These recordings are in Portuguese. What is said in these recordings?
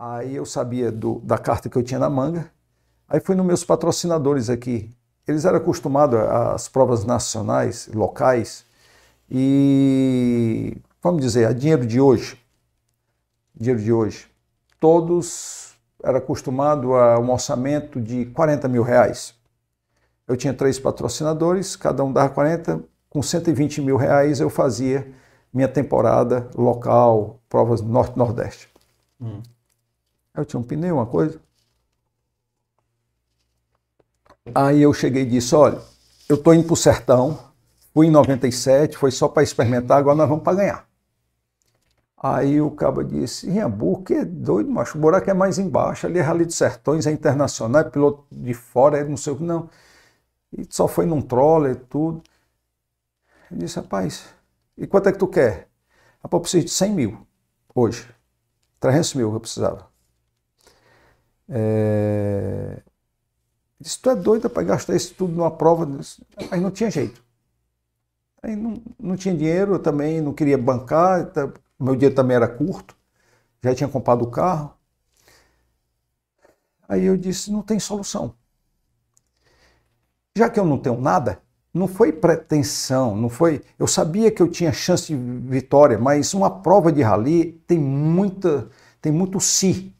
Aí eu sabia do, da carta que eu tinha na manga. Aí fui nos meus patrocinadores aqui. Eles eram acostumados às provas nacionais, locais, e vamos dizer, a dinheiro de hoje. Dinheiro de hoje. Todos eram acostumados a um orçamento de 40 mil reais. Eu tinha três patrocinadores, cada um dava 40. Com 120 mil reais eu fazia minha temporada local, provas norte-nordeste. Hum. Eu tinha um pneu, uma coisa. Aí eu cheguei e disse: olha, eu estou indo para o sertão, fui em 97, foi só para experimentar, agora nós vamos para ganhar. Aí o cabo disse: Inhambu, que é doido, macho, o buraco é mais embaixo, ali é Rally de Sertões, é internacional, é piloto de fora, é não sei o que, não. E só foi num troller e tudo. Ele disse: rapaz, e quanto é que tu quer? Rapaz, ah, eu preciso de 100 mil hoje. 300 mil que eu precisava. É... Disse, tu é doida para gastar isso tudo numa prova? aí não tinha jeito. Aí não, não tinha dinheiro, eu também não queria bancar, então, meu dinheiro também era curto, já tinha comprado o carro. Aí eu disse, não tem solução. Já que eu não tenho nada, não foi pretensão, não foi. Eu sabia que eu tinha chance de vitória, mas uma prova de rally tem muita, tem muito si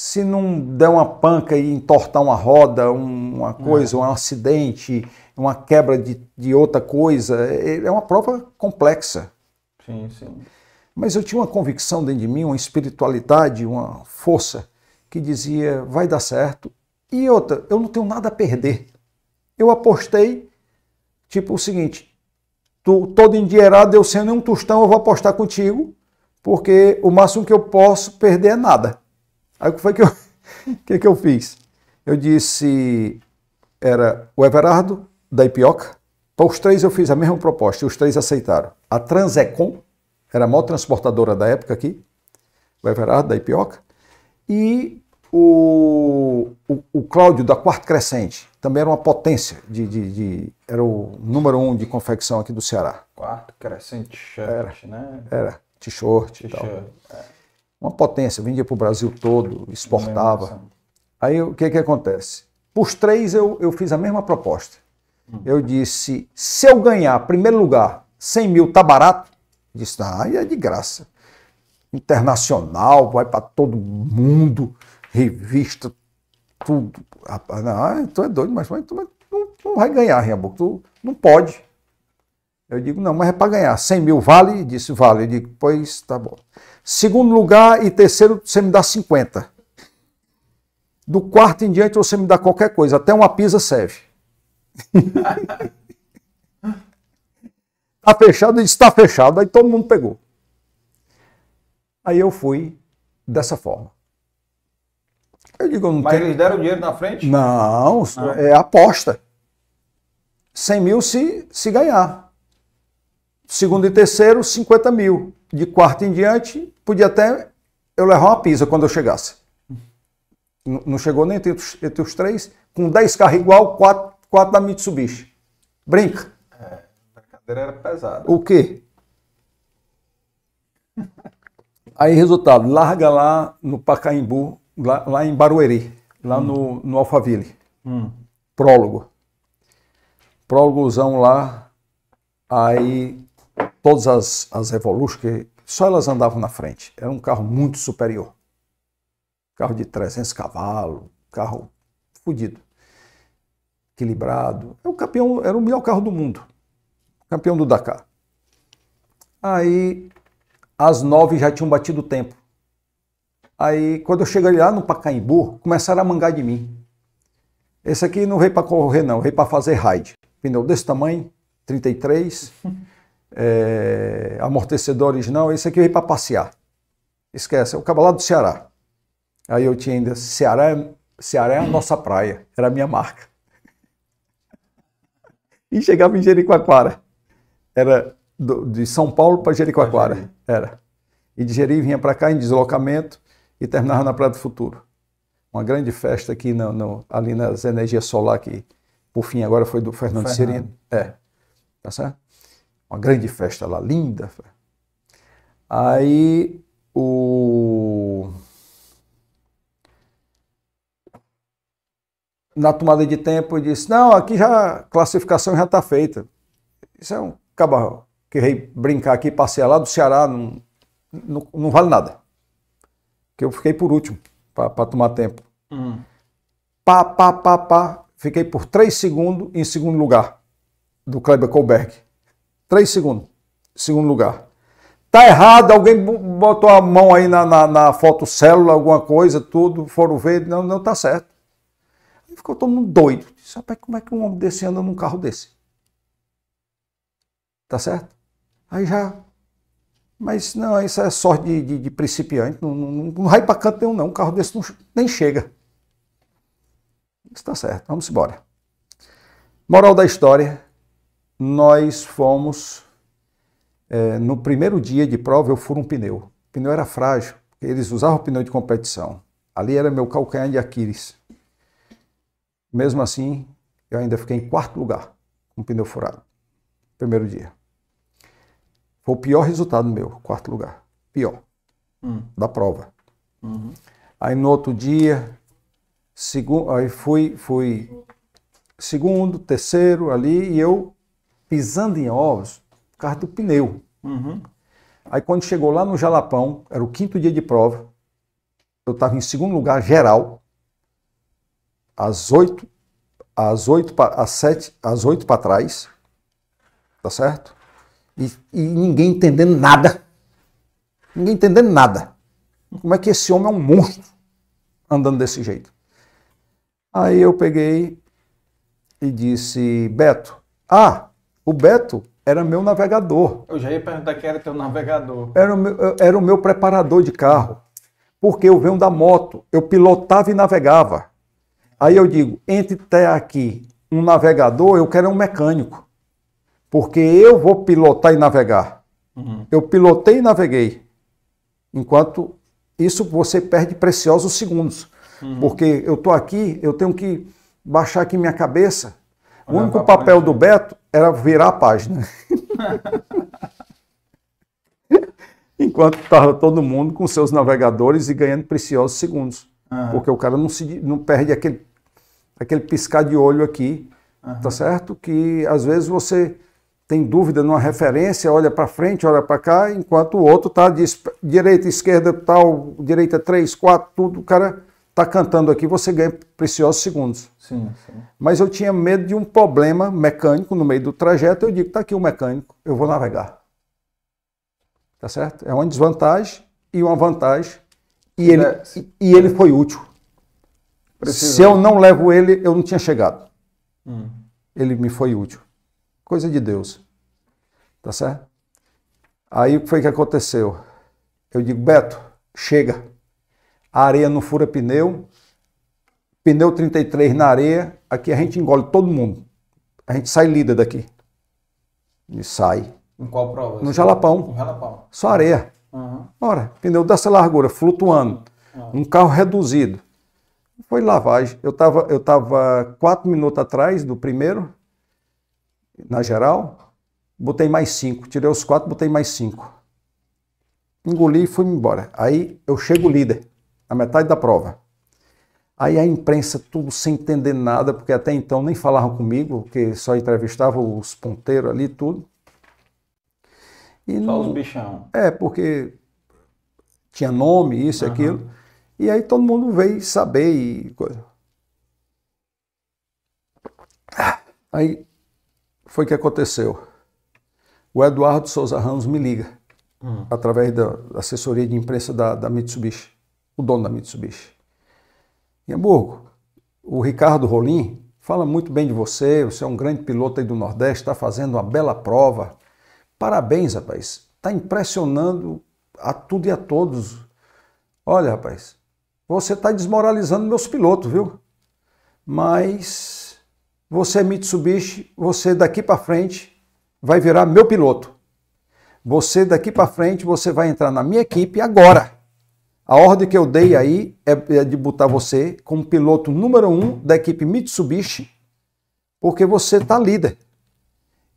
se não der uma panca e entortar uma roda, uma coisa, é. um acidente, uma quebra de, de outra coisa, é, é uma prova complexa. Sim, sim. Mas eu tinha uma convicção dentro de mim, uma espiritualidade, uma força que dizia vai dar certo. E outra, eu não tenho nada a perder. Eu apostei, tipo o seguinte, tu, todo endierado, eu sendo um tostão, eu vou apostar contigo, porque o máximo que eu posso perder é nada. Aí o que foi que eu, que, é que eu fiz? Eu disse, era o Everardo da Ipioca, para então, os três eu fiz a mesma proposta e os três aceitaram. A Transecom, era a maior transportadora da época aqui, o Everardo da Ipioca, e o, o, o Cláudio da Quarto Crescente, também era uma potência, de, de, de, era o número um de confecção aqui do Ceará. Quarto Crescente Shirt, era, né? Era, t-shirt e tal. É uma potência, vendia para o Brasil todo, exportava. Aí o que, que acontece? Para os três eu, eu fiz a mesma proposta. Hum. Eu disse: se eu ganhar, primeiro lugar, 100 mil, tá barato? Eu disse: ah, é de graça. Internacional, vai para todo mundo, revista, tudo. Rapaz, não, ah, tu é doido, mas, mas tu, não, não vai ganhar, Riamboco, tu não pode. Eu digo: não, mas é para ganhar. 100 mil vale? Eu disse: vale. Eu digo: pois tá bom. Segundo lugar e terceiro, você me dá 50. Do quarto em diante, você me dá qualquer coisa, até uma pizza serve. tá fechado? Está fechado. Aí todo mundo pegou. Aí eu fui dessa forma. Eu digo, não Mas eles deram dinheiro na frente? Não, ah. é aposta. 100 mil se, se ganhar. Segundo e terceiro, 50 mil. De quarto em diante, podia até eu levar uma pizza quando eu chegasse. Não chegou nem entre os, entre os três. Com 10 carros igual, 4, 4 da Mitsubishi. Brinca. É, a cadeira era pesada. O quê? Aí, resultado, larga lá no Pacaembu, lá, lá em Barueri, lá hum. no, no Alphaville. Hum. Prólogo. Prólogozão lá. Aí todas as, as Evolution, que só elas andavam na frente. Era um carro muito superior. Carro de 300 cavalos, carro fodido, equilibrado. Era é o campeão, era o melhor carro do mundo. Campeão do Dakar. Aí, às nove já tinham batido o tempo. Aí, quando eu cheguei lá no Pacaembu, começaram a mangar de mim. Esse aqui não veio para correr, não, veio para fazer raid. Pneu desse tamanho, 33. é, não esse aqui eu ia para passear. Esquece, é o cabalado do Ceará. Aí eu tinha ainda, Ceará, é, Ceará é a nossa praia, era a minha marca. E chegava em Jericoacoara. Era do, de São Paulo para Jericoacoara. Era. E de Jeri vinha para cá em deslocamento e terminava na Praia do Futuro. Uma grande festa aqui no, no, ali nas energias solar que, por fim, agora foi do Fernando, Fernando. Cirino. É. Tá certo? uma grande festa lá, linda. Aí o na tomada de tempo eu disse: "Não, aqui já a classificação já está feita". Isso é um cabarro. Queria brincar aqui, passear lá do Ceará, não, não, não vale nada. Que eu fiquei por último para tomar tempo. Hum. Pá, pá, pá, pá. Fiquei por três segundos em segundo lugar do Kleber Kohlberg. Três segundos. Segundo lugar. Tá errado, alguém botou a mão aí na, na, na fotocélula, alguma coisa, tudo, foram ver, não, não tá certo. Aí ficou todo mundo doido. Disse, rapaz, como é que um homem desse anda num carro desse? Tá certo? Aí já. Mas não, isso é sorte de, de, de principiante, não, não, não, não vai para canto nenhum, não. Um carro desse não, nem chega. Está certo, vamos embora. Moral da história: nós fomos. É, no primeiro dia de prova, eu furo um pneu. O pneu era frágil, eles usavam pneu de competição. Ali era meu calcanhar de Aquiles. Mesmo assim, eu ainda fiquei em quarto lugar com o pneu furado. Primeiro dia. Foi o pior resultado meu, quarto lugar. Pior. Hum. Da prova. Uhum. Aí no outro dia, segundo, aí fui, fui segundo, terceiro ali, e eu pisando em ovos por causa do pneu. Uhum. Aí quando chegou lá no Jalapão, era o quinto dia de prova, eu estava em segundo lugar geral, às oito, às oito, às sete, às oito para trás, tá certo? E, e ninguém entendendo nada. Ninguém entendendo nada. Como é que esse homem é um monstro andando desse jeito? Aí eu peguei e disse, Beto, ah, o Beto era meu navegador. Eu já ia perguntar quem era teu navegador. Era o meu, era o meu preparador de carro. Porque eu venho da moto, eu pilotava e navegava. Aí eu digo, entre ter aqui um navegador, eu quero um mecânico. Porque eu vou pilotar e navegar. Uhum. Eu pilotei e naveguei. Enquanto isso você perde preciosos segundos. Uhum. Porque eu estou aqui, eu tenho que baixar aqui minha cabeça o único papel do Beto era virar a página. Enquanto estava todo mundo com seus navegadores e ganhando preciosos segundos. Uhum. Porque o cara não, se, não perde aquele, aquele piscar de olho aqui, uhum. tá certo? Que às vezes você tem dúvida numa referência, olha para frente, olha para cá, enquanto o outro tá direita, esquerda, tal, direita três quatro tudo, o cara está cantando aqui, você ganha preciosos segundos. Sim, sim. Mas eu tinha medo de um problema mecânico no meio do trajeto. Eu digo, está aqui o mecânico, eu vou navegar. Tá certo? É uma desvantagem e uma vantagem. E, ele, e ele foi útil. Precisa. Se eu não levo ele, eu não tinha chegado. Hum. Ele me foi útil. Coisa de Deus. Tá certo? Aí o que foi que aconteceu? Eu digo, Beto, chega a areia não fura pneu, pneu 33 na areia, aqui a gente engole todo mundo. A gente sai líder daqui. E sai. Em qual prova? No jalapão. jalapão. Só areia. Uhum. Ora, pneu dessa largura, flutuando. Uhum. Um carro reduzido. Foi lavagem. Eu estava eu tava quatro minutos atrás do primeiro, na geral. Botei mais cinco. Tirei os quatro, botei mais cinco. Engoli e fui embora. Aí eu chego líder na metade da prova. Aí a imprensa, tudo sem entender nada, porque até então nem falavam comigo, porque só entrevistava os ponteiros ali, tudo. E só não... os bichão. É, porque tinha nome, isso e uhum. aquilo. E aí todo mundo veio saber e coisa. Aí foi o que aconteceu. O Eduardo Souza Ramos me liga, uhum. através da assessoria de imprensa da, da Mitsubishi o dono da Mitsubishi. Em Hamburgo, o Ricardo Rolim fala muito bem de você, você é um grande piloto aí do Nordeste, está fazendo uma bela prova. Parabéns, rapaz. Está impressionando a tudo e a todos. Olha, rapaz, você está desmoralizando meus pilotos, viu? Mas você é Mitsubishi, você daqui para frente vai virar meu piloto. Você daqui para frente, você vai entrar na minha equipe agora. A ordem que eu dei aí é, é de botar você como piloto número um da equipe Mitsubishi, porque você está líder.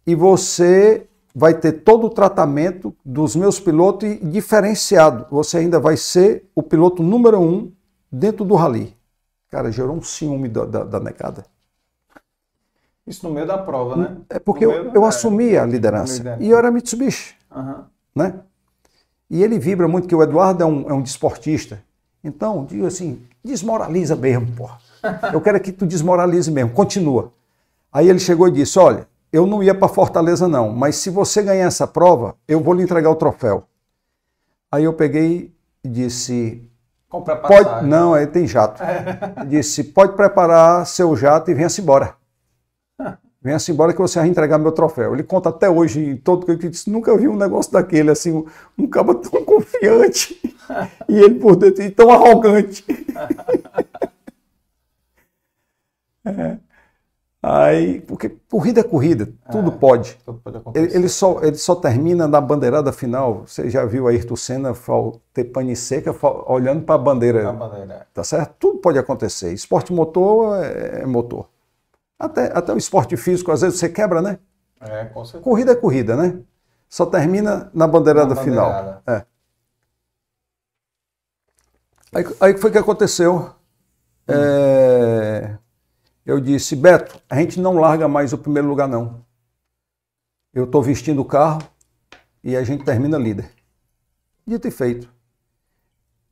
E você vai ter todo o tratamento dos meus pilotos e diferenciado. Você ainda vai ser o piloto número um dentro do rally. Cara, gerou um ciúme da, da, da negada. Isso no meio da prova, né? É porque eu, eu assumi a é, liderança. E eu era Mitsubishi. Uhum. Né? E ele vibra muito, que o Eduardo é um, é um desportista. Então, digo assim, desmoraliza mesmo, porra. Eu quero que tu desmoralize mesmo, continua. Aí ele chegou e disse, olha, eu não ia para Fortaleza não, mas se você ganhar essa prova, eu vou lhe entregar o troféu. Aí eu peguei e disse... Compra passagem. Pode... Não, aí tem jato. disse, pode preparar seu jato e venha-se embora venha-se assim, embora que você vai entregar meu troféu. Ele conta até hoje em todo que disse, nunca vi um negócio daquele, assim, um, um cabo tão confiante e ele por dentro e tão arrogante. é. Aí, porque corrida é corrida, tudo é, pode. Tudo pode Ele, só, ele só termina na bandeirada final. Você já viu a Ayrton Senna ter pane seca olhando para a bandeira. É. Tá certo? Tudo pode acontecer. Esporte motor é, é motor. Até, até o esporte físico, às vezes você quebra, né? É, com certeza. Corrida é corrida, né? Só termina na bandeirada, na bandeirada. final. É. Aí, aí foi que aconteceu. É, eu disse, Beto, a gente não larga mais o primeiro lugar, não. Eu estou vestindo o carro e a gente termina líder. Dito e feito.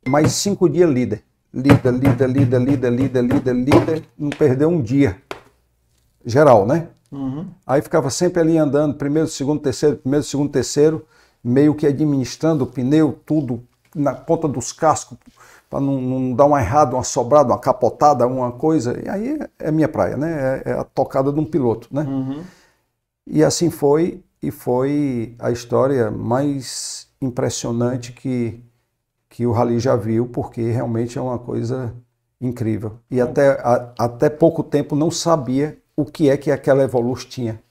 Mais cinco dias líder. Líder, líder, líder, líder, líder, líder, líder. Não perdeu um dia geral, né? Uhum. Aí ficava sempre ali andando, primeiro, segundo, terceiro, primeiro, segundo, terceiro, meio que administrando o pneu, tudo na ponta dos cascos, para não, não, dar uma errada, uma sobrada, uma capotada, uma coisa. E aí é minha praia, né? É, é a tocada de um piloto, né? Uhum. E assim foi, e foi a história mais impressionante que, que o Rally já viu, porque realmente é uma coisa incrível. E uhum. até, a, até pouco tempo não sabia o que é que aquela Evolux tinha.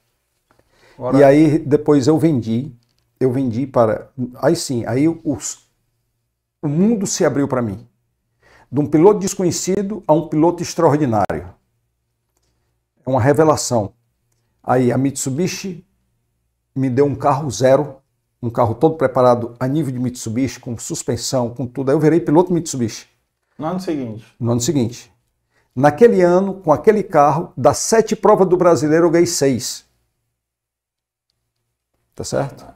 Ora. E aí depois eu vendi, eu vendi para. Aí sim, aí os, o mundo se abriu para mim. De um piloto desconhecido a um piloto extraordinário. É uma revelação. Aí a Mitsubishi me deu um carro zero, um carro todo preparado a nível de Mitsubishi, com suspensão, com tudo. Aí eu virei piloto Mitsubishi. No ano seguinte. No ano seguinte. Naquele ano, com aquele carro, das sete provas do brasileiro, eu ganhei seis. Tá certo?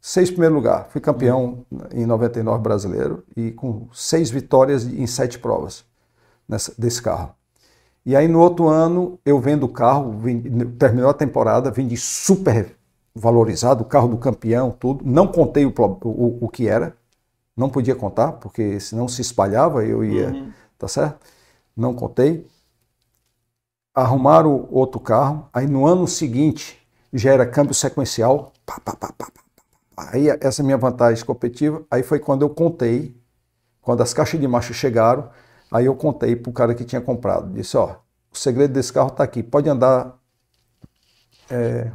Seis primeiro lugar. Fui campeão em 99 brasileiro e com seis vitórias em sete provas nessa, desse carro. E aí no outro ano eu vendo o carro, terminou a temporada, vendi super valorizado, o carro do campeão, tudo. Não contei o, o, o que era, não podia contar, porque senão se espalhava, eu ia. Uhum. Tá certo? não contei. Arrumaram outro carro, aí no ano seguinte já era câmbio sequencial. Pá, pá, pá, aí essa é minha vantagem competitiva, aí foi quando eu contei, quando as caixas de marcha chegaram, aí eu contei para o cara que tinha comprado. Disse, ó, o segredo desse carro está aqui, pode andar é,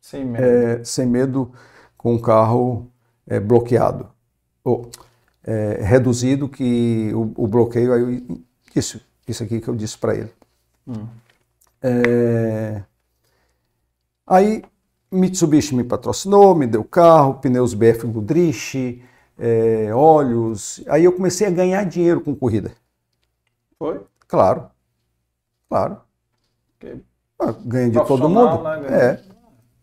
sem, medo. É, sem medo com o carro é, bloqueado. Ou, é, reduzido que o, o bloqueio aí isso, isso aqui que eu disse para ele. Hum. É... Aí Mitsubishi me patrocinou, me deu carro, pneus BF Goodrich, é, óleos. Aí eu comecei a ganhar dinheiro com corrida. Foi? Claro, claro. Okay. Ah, ganha de todo mundo. Né, é,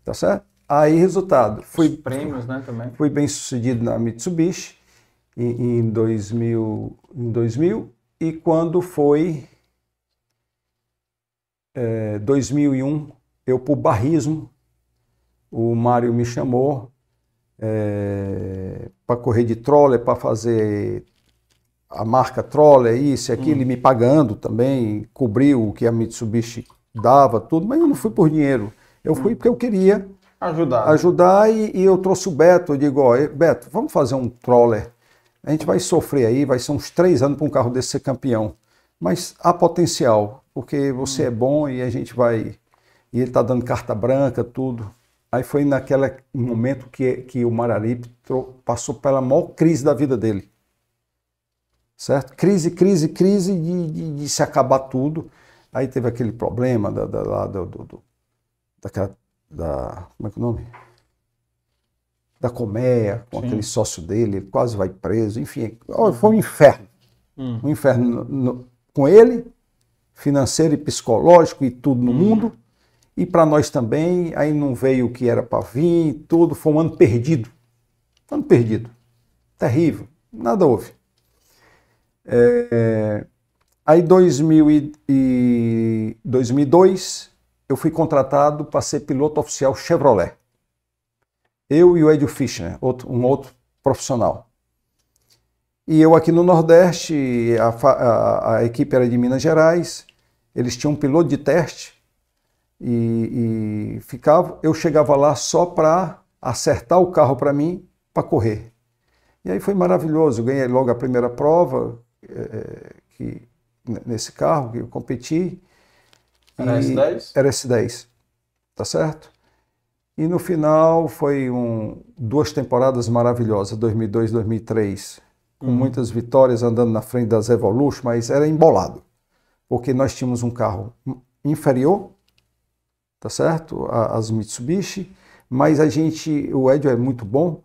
tá certo? Aí, resultado. Fui, prêmios, né, também. Fui bem sucedido na Mitsubishi em, em, 2000, em 2000. E quando foi é, 2001, eu por barrismo, o Mário me chamou é, para correr de troller, para fazer a marca troller, é isso e aquilo, hum. me pagando também, cobriu o que a Mitsubishi dava, tudo, mas eu não fui por dinheiro. Eu fui porque eu queria ajudar. Ajudar e, e eu trouxe o Beto. Eu digo, ó, Beto, vamos fazer um troller a gente vai sofrer aí, vai ser uns três anos para um carro desse ser campeão. Mas há potencial, porque você é bom e a gente vai. E ele está dando carta branca, tudo. Aí foi naquele momento que, que o Mararipe passou pela maior crise da vida dele. Certo? Crise, crise, crise de, de, de se acabar tudo. Aí teve aquele problema da, da, lá, do, do, do, daquela. Da, como é que é o nome? da colmeia, com Sim. aquele sócio dele, ele quase vai preso, enfim, hum. foi um inferno. Hum. Um inferno no, no, com ele, financeiro e psicológico e tudo no hum. mundo, e para nós também, aí não veio o que era para vir, tudo, foi um ano perdido. Ano perdido. Terrível, nada houve. É, aí, em e, 2002, eu fui contratado para ser piloto oficial Chevrolet. Eu e o Edio Fischer, outro, um outro profissional. E eu aqui no Nordeste, a, a, a, equipe era de Minas Gerais, eles tinham um piloto de teste e, e ficava, eu chegava lá só para acertar o carro para mim para correr. E aí foi maravilhoso, eu ganhei logo a primeira prova é, é que, nesse carro que eu competi. Era S10? Era S10, tá certo? E no final foi um, duas temporadas maravilhosas, 2002, 2003, com uhum. muitas vitórias andando na frente das Evolution, mas era embolado, porque nós tínhamos um carro inferior, tá certo, as Mitsubishi, mas a gente, o Edio é muito bom,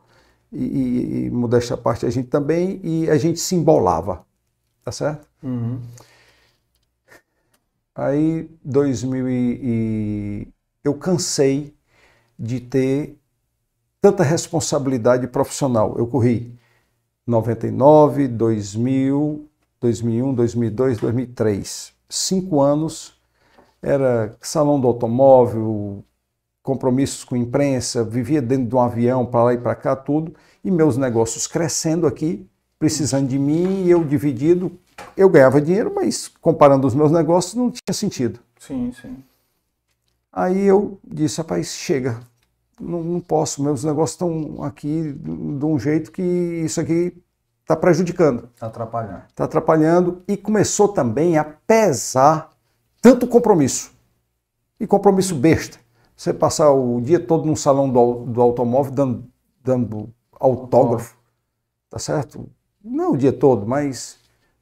e, e, e modéstia parte a gente também, e a gente se embolava, tá certo? Uhum. Aí, 2000 e... eu cansei de ter tanta responsabilidade profissional. Eu corri 99, 2000, 2001, 2002, 2003. Cinco anos era salão do automóvel, compromissos com imprensa, vivia dentro de um avião para lá e para cá, tudo, e meus negócios crescendo aqui, precisando de mim, e eu dividido. Eu ganhava dinheiro, mas comparando os meus negócios não tinha sentido. Sim, sim. Aí eu disse, rapaz, chega, não, não posso, meus negócios estão aqui de um jeito que isso aqui está prejudicando. Está atrapalhando. Está atrapalhando e começou também a pesar tanto compromisso. E compromisso besta. Você passar o dia todo num salão do, do automóvel dando, dando autógrafo, tá certo? Não o dia todo, mas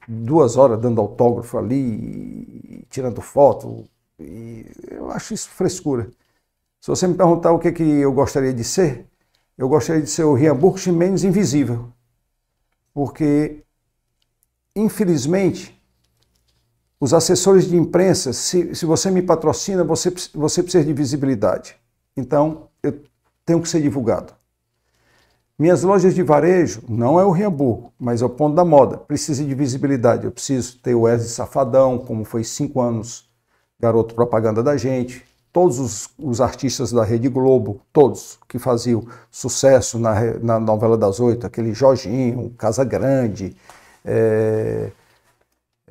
duas horas dando autógrafo ali, tirando foto, e eu acho isso frescura. Se você me perguntar o que, é que eu gostaria de ser, eu gostaria de ser o Riamburgo menos invisível. Porque, infelizmente, os assessores de imprensa, se, se você me patrocina, você, você precisa de visibilidade. Então, eu tenho que ser divulgado. Minhas lojas de varejo, não é o Riamburgo, mas é o ponto da moda. Precisa de visibilidade. Eu preciso ter o Wesley Safadão, como foi cinco anos garoto propaganda da gente, todos os, os, artistas da Rede Globo, todos que faziam sucesso na, na novela das oito, aquele Jorginho, Casa Grande, é,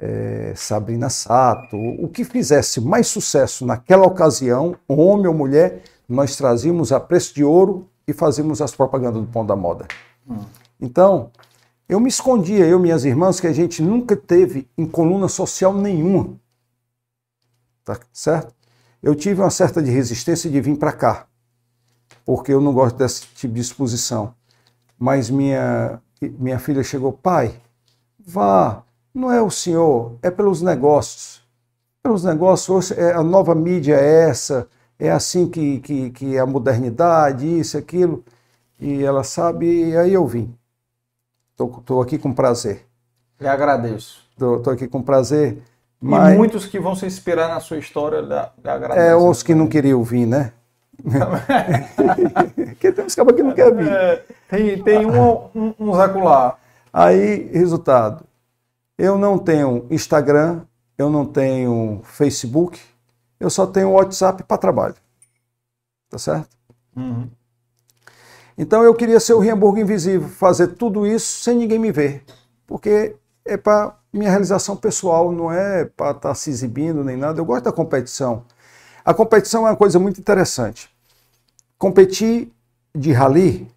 é, Sabrina Sato, o que fizesse mais sucesso naquela ocasião, homem ou mulher, nós trazíamos a preço de ouro e fazíamos as propagandas do Pão da Moda. Hum. Então, eu me escondia, eu e minhas irmãs, que a gente nunca teve em coluna social nenhuma tá certo? Eu tive uma certa de resistência de vir para cá, porque eu não gosto desse tipo de exposição. Mas minha, minha filha chegou, pai, vá, não é o senhor, é pelos negócios. Pelos negócios, é, a nova mídia é essa, é assim que, que, que é a modernidade, isso, aquilo. E ela sabe, e aí eu vim. Estou aqui com prazer. Lhe agradeço. Estou aqui com prazer. Mas... E muitos que vão se inspirar na sua história da, da é, graça. É, os que não queriam vir, né? Porque tem uns cabos que não querem vir. É, tem tem um, um, um zacular. Aí, resultado. Eu não tenho Instagram, eu não tenho Facebook, eu só tenho WhatsApp para trabalho. Tá certo? Uhum. Então eu queria ser o Riemburgo Invisível, fazer tudo isso sem ninguém me ver. Porque é para minha realização pessoal, não é para estar tá se exibindo nem nada. Eu gosto da competição. A competição é uma coisa muito interessante. Competir de rally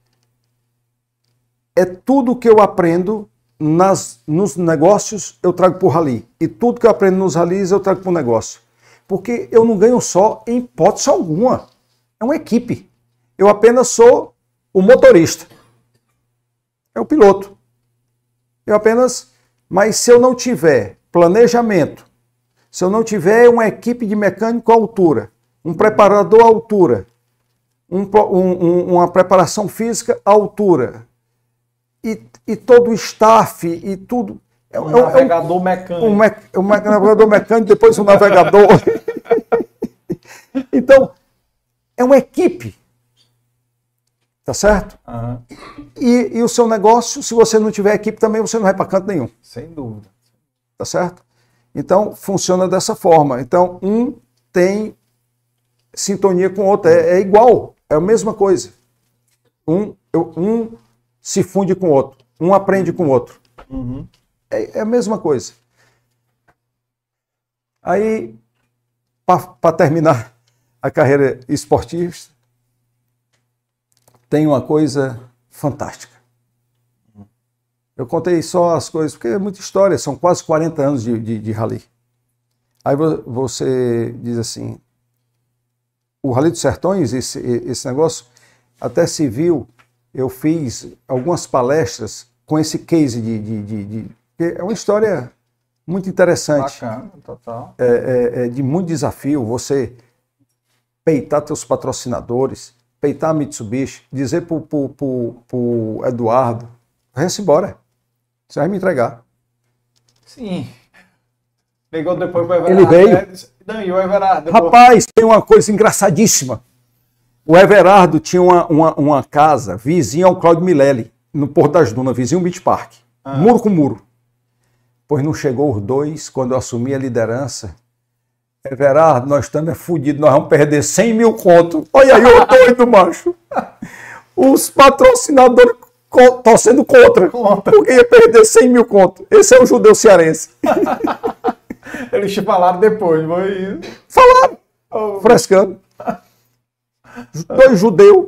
é tudo que eu aprendo nas, nos negócios, eu trago para o rally. E tudo que eu aprendo nos rallies, eu trago para o negócio. Porque eu não ganho só em hipótese alguma. É uma equipe. Eu apenas sou o motorista. É o piloto. Eu apenas mas se eu não tiver planejamento, se eu não tiver uma equipe de mecânico à altura, um preparador à altura, um, um, uma preparação física à altura, e, e todo o staff e tudo. É, um é, é navegador é, mecânico. Um, um navegador mecânico, depois um navegador. então, é uma equipe. Tá certo? Uhum. E, e o seu negócio, se você não tiver equipe também, você não vai para canto nenhum. Sem dúvida. Tá certo? Então, funciona dessa forma. Então, um tem sintonia com o outro. É, é igual, é a mesma coisa. Um, eu, um se funde com o outro. Um aprende com o outro. Uhum. É, é a mesma coisa. Aí, para terminar a carreira esportista, tem uma coisa fantástica. Eu contei só as coisas, porque é muita história, são quase 40 anos de, de, de rally. Aí você diz assim, o Rally dos Sertões, esse, esse negócio, até civil, eu fiz algumas palestras com esse case de... de, de, de é uma história muito interessante. Bacana, total. É, é, é de muito desafio, você peitar teus patrocinadores, peitar a Mitsubishi, dizer pro, pro, pro, pro Eduardo, vai-se embora, você vai me entregar. Sim. Pegou depois o Everardo. Ele veio. Né? Não, e o Everardo. Rapaz, tem uma coisa engraçadíssima. O Everardo tinha uma, uma, uma casa vizinha ao Claudio Milelli, no Porto das Dunas, vizinho ao Beach Park. Ah. Muro com muro. Pois não chegou os dois, quando eu assumi a liderança, Everardo, nós estamos é fodidos, nós vamos perder 100 mil conto. Olha aí, eu doido, macho. Os patrocinadores torcendo contra, contra, porque ia perder 100 mil conto. Esse é o judeu cearense. Eles te falaram depois, foi isso. Falaram, oh. frescando. Dois judeus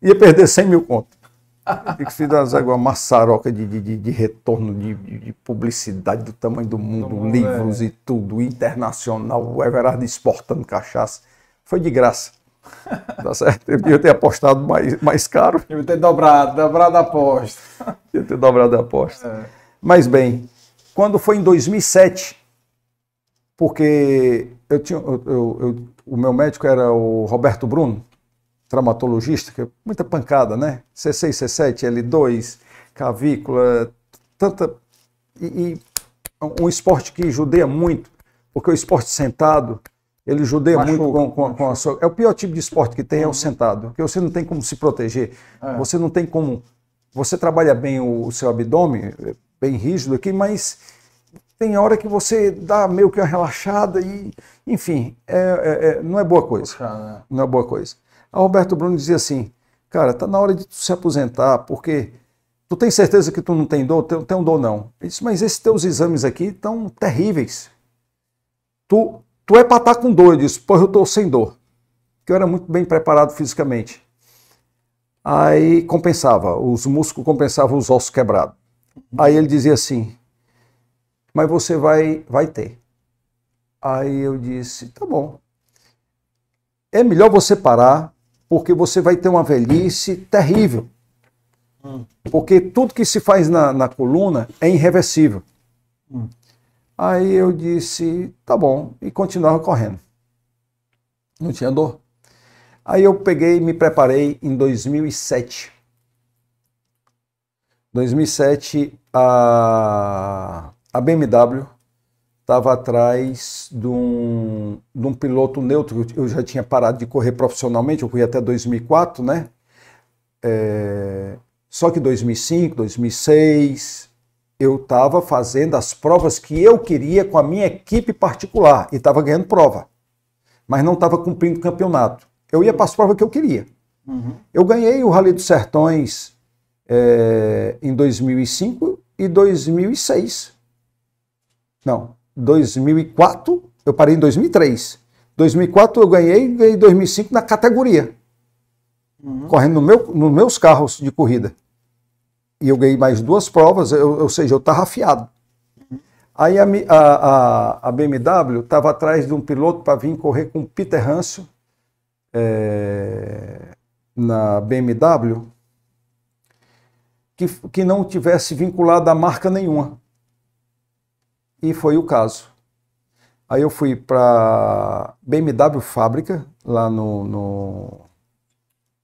ia perder 100 mil conto. Eu fiz se uma maçaroca de, de, de retorno de, de, publicidade do tamanho do mundo, Toma, é. livros e tudo, internacional, o exportando cachaça. Foi de graça. Tá certo? Eu devia ter apostado mais, mais caro. Eu ter dobrado, dobrado a aposta. Eu ter dobrado a aposta. É. Mas bem, quando foi em 2007, porque eu tinha, eu, eu, eu, o meu médico era o Roberto Bruno, Traumatologista, é muita pancada, né? C6, C7, L2, cavícula, tanta. E, e um esporte que judeia muito, porque o esporte sentado, ele judeia machuca, muito com, com, com, a sua. É o pior tipo de esporte que tem, é o uhum. sentado, porque você não tem como se proteger, é. você não tem como. Você trabalha bem o, o seu abdômen, é bem rígido aqui, mas tem hora que você dá meio que uma relaxada e, enfim, é, é, é não é boa coisa. Puxa, né? Não é boa coisa. A Roberto Bruno dizia assim, cara, tá na hora de tu se aposentar, porque tu tem certeza que tu não tem dor? Tem, tem dor não. Ele disse, mas esses teus exames aqui estão terríveis. Tu, tu é pra estar tá com dor. Eu disse, pois eu tô sem dor. que eu era muito bem preparado fisicamente. Aí compensava, os músculos compensavam os ossos quebrados. Aí ele dizia assim, mas você vai, vai ter. Aí eu disse, tá bom. É melhor você parar porque você vai ter uma velhice terrível. Porque tudo que se faz na, na coluna é irreversível. Hum. Aí eu disse, tá bom, e continuava correndo. Não tinha dor. Aí eu peguei e me preparei em 2007. 2007, a, a BMW estava atrás de um, de um piloto neutro. Eu já tinha parado de correr profissionalmente, eu corri até 2004, né? É, só que 2005, 2006, eu estava fazendo as provas que eu queria com a minha equipe particular e estava ganhando prova, mas não estava cumprindo o campeonato. Eu ia para as provas que eu queria. Uhum. Eu ganhei o Rally dos Sertões é, em 2005 e 2006. Não, 2004, eu parei em 2003. 2004 eu ganhei, ganhei 2005 na categoria. Uhum. Correndo no meu, nos meus carros de corrida. E eu ganhei mais duas provas, eu, ou seja, eu estava afiado. Uhum. Aí a, a, a BMW estava atrás de um piloto para vir correr com o Peter Rancio é, na BMW que, que não tivesse vinculado a marca nenhuma e foi o caso. Aí eu fui para BMW Fábrica, lá no, no,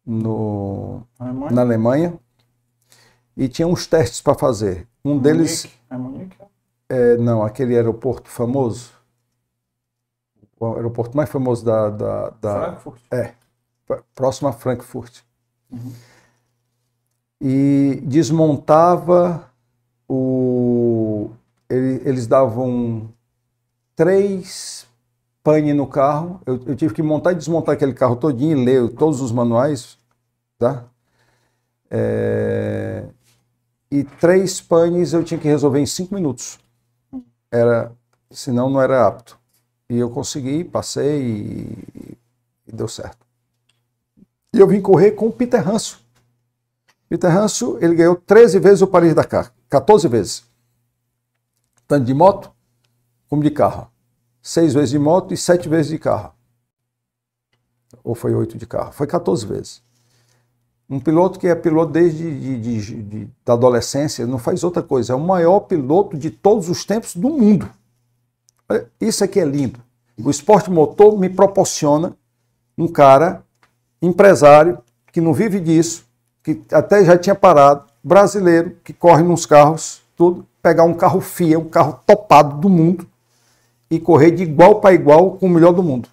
no Alemanha. na Alemanha, e tinha uns testes para fazer. Um Munique. deles. É É, não, aquele aeroporto famoso. O aeroporto mais famoso da. da, da Frankfurt? É, próximo a Frankfurt. Uhum. E desmontava o ele, eles davam três pane no carro. Eu, eu, tive que montar e desmontar aquele carro todinho, ler todos os manuais, tá? É... E três panes eu tinha que resolver em cinco minutos. Era, senão não era apto. E eu consegui, passei e, e deu certo. E eu vim correr com o Peter Hanso. Peter Hanso, ele ganhou 13 vezes o Paris-Dakar, 14 vezes tanto de moto como de carro. Seis vezes de moto e sete vezes de carro. Ou foi oito de carro? Foi 14 vezes. Um piloto que é piloto desde de, de, de, da adolescência não faz outra coisa. É o maior piloto de todos os tempos do mundo. É, isso aqui é, é lindo. O esporte motor me proporciona um cara, empresário, que não vive disso, que até já tinha parado, brasileiro, que corre nos carros todo, pegar um carro FIA, um carro topado do mundo, e correr de igual para igual com o melhor do mundo.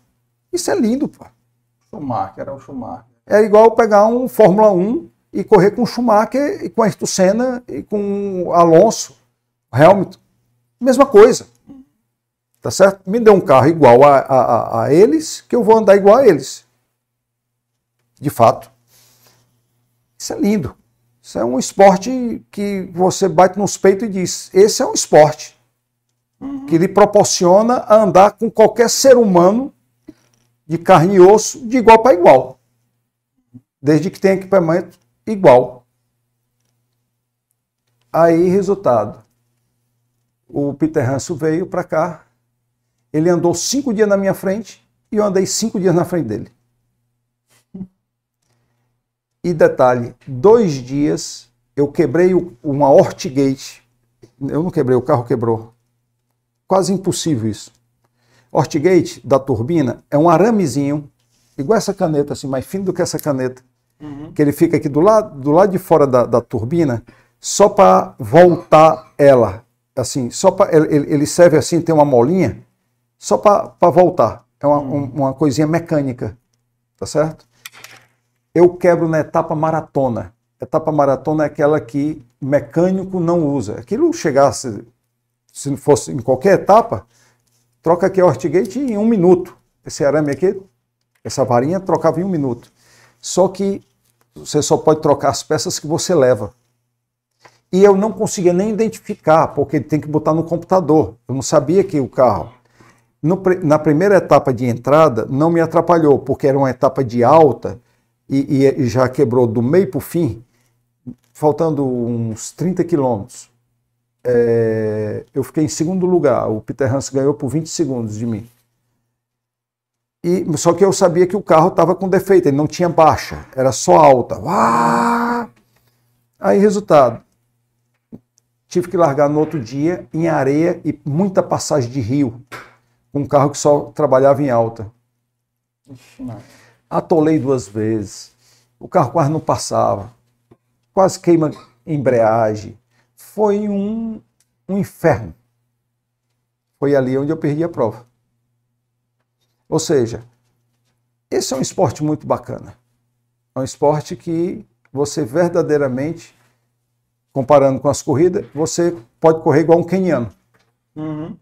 Isso é lindo, pô. Schumacher, era o Schumacher. É igual pegar um Fórmula 1 e correr com Schumacher e com Ayrton Senna e com Alonso, Hamilton. Mesma coisa. Tá certo? Me dê um carro igual a, a, a eles, que eu vou andar igual a eles. De fato. Isso é lindo. Isso é um esporte que você bate nos peitos e diz: esse é um esporte uhum. que lhe proporciona andar com qualquer ser humano de carne e osso de igual para igual, desde que tenha equipamento igual. Aí, resultado: o Peter Hanso veio para cá, ele andou cinco dias na minha frente e eu andei cinco dias na frente dele. E detalhe, dois dias eu quebrei uma Hortigate. Eu não quebrei, o carro quebrou. Quase impossível isso. Hortigate da turbina é um aramezinho, igual essa caneta, assim, mais fino do que essa caneta, uhum. que ele fica aqui do lado, do lado de fora da, da turbina, só para voltar ela. Assim, só pra, ele, ele serve assim, tem uma molinha, só para voltar. É uma, uhum. um, uma coisinha mecânica, tá certo? eu quebro na etapa maratona. Etapa maratona é aquela que mecânico não usa. Aquilo chegasse, se fosse em qualquer etapa, troca aqui a Ortigate em um minuto. Esse arame aqui, essa varinha, trocava em um minuto. Só que você só pode trocar as peças que você leva. E eu não conseguia nem identificar, porque ele tem que botar no computador. Eu não sabia que o carro. No, na primeira etapa de entrada, não me atrapalhou, porque era uma etapa de alta e, e, já quebrou do meio para o fim, faltando uns 30 quilômetros. É, eu fiquei em segundo lugar. O Peter Hans ganhou por 20 segundos de mim. E, só que eu sabia que o carro estava com defeito, ele não tinha baixa, era só alta. Uá! Aí, resultado, tive que largar no outro dia em areia e muita passagem de rio, um carro que só trabalhava em alta. Ixi, atolei duas vezes, o carro quase não passava, quase queima embreagem. Foi um, um inferno. Foi ali onde eu perdi a prova. Ou seja, esse é um esporte muito bacana. É um esporte que você verdadeiramente, comparando com as corridas, você pode correr igual um queniano. Uhum.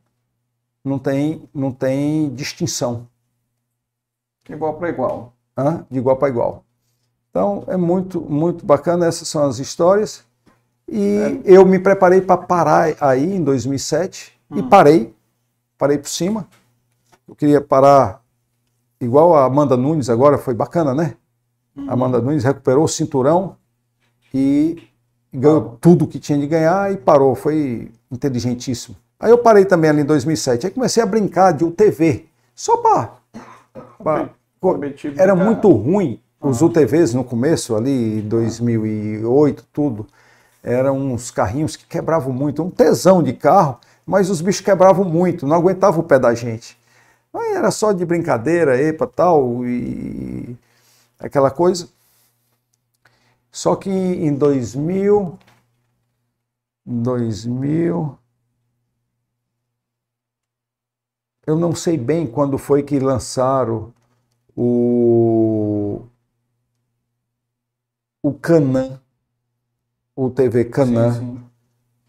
Não, tem, não tem distinção. Igual para igual de igual para igual. Então é muito, muito bacana. Essas são as histórias. E é. eu me preparei para parar aí em 2007 hum. e parei. Parei por cima. Eu queria parar igual a Amanda Nunes agora, foi bacana, né? Uhum. Amanda Nunes recuperou o cinturão e ganhou ah. tudo que tinha de ganhar e parou. Foi inteligentíssimo. Aí eu parei também ali em 2007. Aí comecei a brincar de UTV, só para era muito ruim os ah. UTVs no começo, ali 2008, tudo. Eram uns carrinhos que quebravam muito, um tesão de carro, mas os bichos quebravam muito, não aguentavam o pé da gente. Aí era só de brincadeira, epa, tal, e aquela coisa. Só que em 2000, 2000, eu não sei bem quando foi que lançaram o, o Canan o TV Canan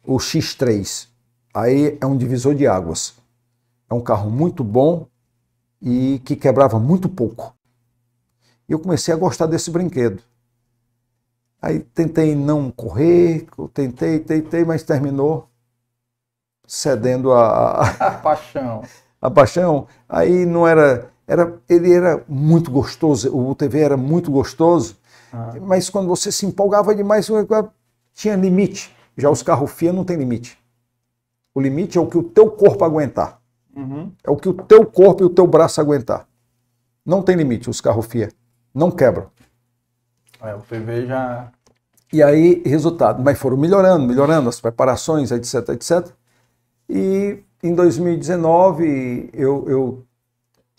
o X3. Aí é um divisor de águas. É um carro muito bom e que quebrava muito pouco. E eu comecei a gostar desse brinquedo. Aí tentei não correr, tentei, tentei, mas terminou cedendo a, a paixão. A paixão. Aí não era era, ele era muito gostoso, o TV era muito gostoso, ah. mas quando você se empolgava demais, tinha limite. Já os carros FIA não tem limite. O limite é o que o teu corpo aguentar. Uhum. É o que o teu corpo e o teu braço aguentar. Não tem limite os carros FIA. Não quebram. É, o TV já... E aí, resultado. Mas foram melhorando, melhorando as preparações, etc, etc. E em 2019, eu, eu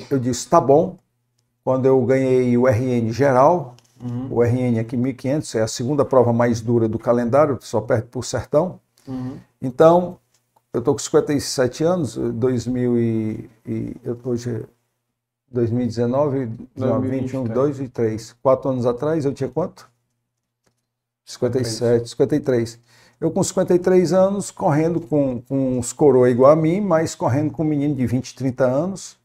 eu disse, tá bom. Quando eu ganhei o RN geral, uhum. o RN aqui 1500, é a segunda prova mais dura do calendário, só perto por Sertão. Uhum. Então, eu tô com 57 anos, 2000 e, e eu hoje 2019, 2021, 2 e 3. Quatro anos atrás eu tinha quanto? 57, 53. Eu com 53 anos, correndo com, com uns coroa igual a mim, mas correndo com um menino de 20, 30 anos.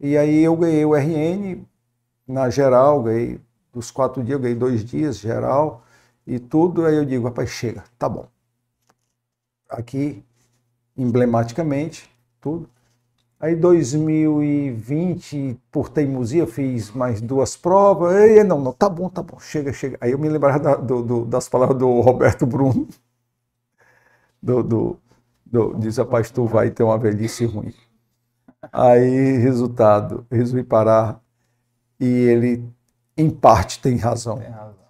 E aí eu ganhei o RN, na geral, ganhei dos quatro dias, eu ganhei dois dias geral e tudo. Aí eu digo, rapaz, chega, tá bom. Aqui, emblematicamente, tudo. Aí 2020, por teimosia, fiz mais duas provas. Ei, não, não, tá bom, tá bom, chega, chega. Aí eu me lembrava da, do, do, das palavras do Roberto Bruno. Do, do, do, diz, rapaz, tu vai ter uma velhice ruim. Aí, resultado, resolvi parar e ele, em parte, tem razão. Tem razão.